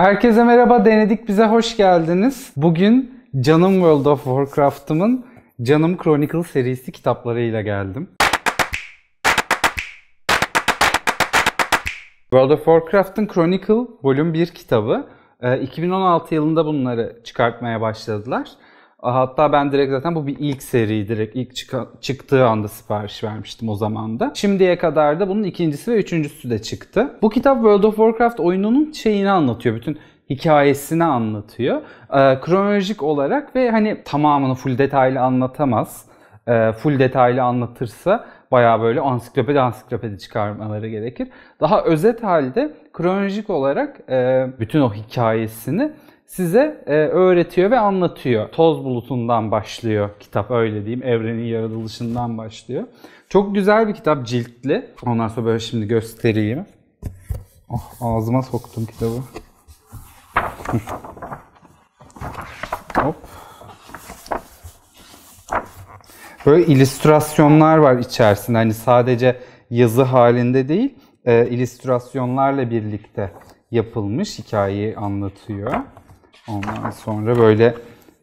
Herkese merhaba, Denedik bize hoş geldiniz. Bugün Canım World of Warcraft'ımın Canım Chronicle serisi kitaplarıyla geldim. World of Warcraft'ın Chronicle Volüm 1 kitabı. 2016 ee, yılında bunları çıkartmaya başladılar. Hatta ben direkt zaten bu bir ilk seri direkt ilk çık- çıktığı anda sipariş vermiştim o zaman da. Şimdiye kadar da bunun ikincisi ve üçüncüsü de çıktı. Bu kitap World of Warcraft oyununun şeyini anlatıyor. Bütün hikayesini anlatıyor. Ee, kronolojik olarak ve hani tamamını full detaylı anlatamaz. Ee, full detaylı anlatırsa baya böyle ansiklopedi ansiklopedi çıkarmaları gerekir. Daha özet halde kronolojik olarak e, bütün o hikayesini size e, öğretiyor ve anlatıyor. Toz bulutundan başlıyor kitap öyle diyeyim. Evrenin yaratılışından başlıyor. Çok güzel bir kitap ciltli. Ondan sonra böyle şimdi göstereyim. Oh, ağzıma soktum kitabı. Hop. Böyle illüstrasyonlar var içerisinde. Hani sadece yazı halinde değil, e, illüstrasyonlarla birlikte yapılmış hikayeyi anlatıyor. Ondan sonra böyle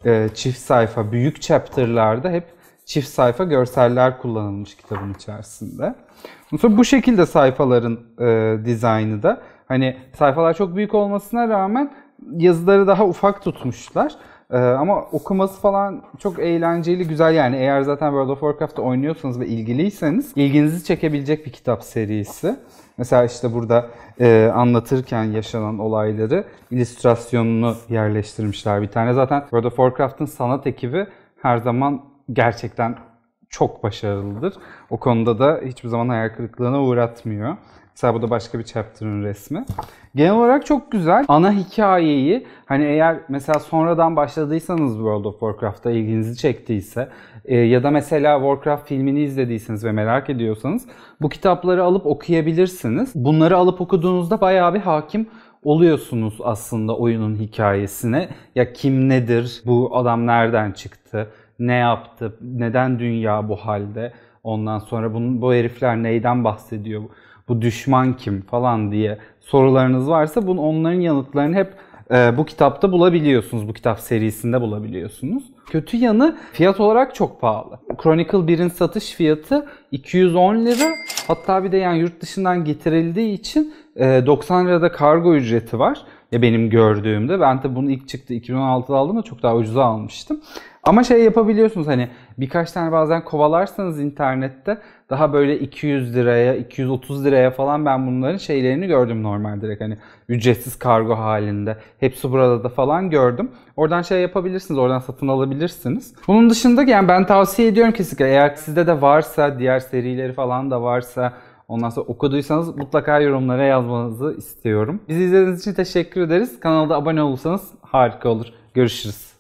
e, çift sayfa büyük chapter'larda hep çift sayfa görseller kullanılmış kitabın içerisinde. Sonra bu şekilde sayfaların e, dizaynı da hani sayfalar çok büyük olmasına rağmen yazıları daha ufak tutmuşlar. Ee, ama okuması falan çok eğlenceli, güzel yani. Eğer zaten World of Warcraft'ta oynuyorsanız ve ilgiliyseniz ilginizi çekebilecek bir kitap serisi. Mesela işte burada e, anlatırken yaşanan olayları illüstrasyonunu yerleştirmişler bir tane. Zaten World of Warcraft'ın sanat ekibi her zaman gerçekten çok başarılıdır. O konuda da hiçbir zaman hayal kırıklığına uğratmıyor. Mesela bu da başka bir chapter'ın resmi. Genel olarak çok güzel. Ana hikayeyi hani eğer mesela sonradan başladıysanız World of Warcraft'a ilginizi çektiyse e, ya da mesela Warcraft filmini izlediyseniz ve merak ediyorsanız bu kitapları alıp okuyabilirsiniz. Bunları alıp okuduğunuzda bayağı bir hakim oluyorsunuz aslında oyunun hikayesine. Ya kim nedir? Bu adam nereden çıktı? Ne yaptı? Neden dünya bu halde? Ondan sonra bunu bu herifler neyden bahsediyor? Bu düşman kim falan diye sorularınız varsa bunun onların yanıtlarını hep e, bu kitapta bulabiliyorsunuz. Bu kitap serisinde bulabiliyorsunuz. Kötü yanı fiyat olarak çok pahalı. Chronicle 1'in satış fiyatı 210 lira. Hatta bir de yani yurt dışından getirildiği için e, 90 lirada kargo ücreti var benim gördüğümde. Ben de bunu ilk çıktı 2016'da aldım aldığımda çok daha ucuza almıştım. Ama şey yapabiliyorsunuz hani birkaç tane bazen kovalarsanız internette daha böyle 200 liraya, 230 liraya falan ben bunların şeylerini gördüm normal direkt hani ücretsiz kargo halinde. Hepsi burada da falan gördüm. Oradan şey yapabilirsiniz, oradan satın alabilirsiniz. Bunun dışında yani ben tavsiye ediyorum kesinlikle eğer sizde de varsa, diğer serileri falan da varsa Ondan sonra okuduysanız mutlaka yorumlara yazmanızı istiyorum. Bizi izlediğiniz için teşekkür ederiz. Kanalda abone olursanız harika olur. Görüşürüz.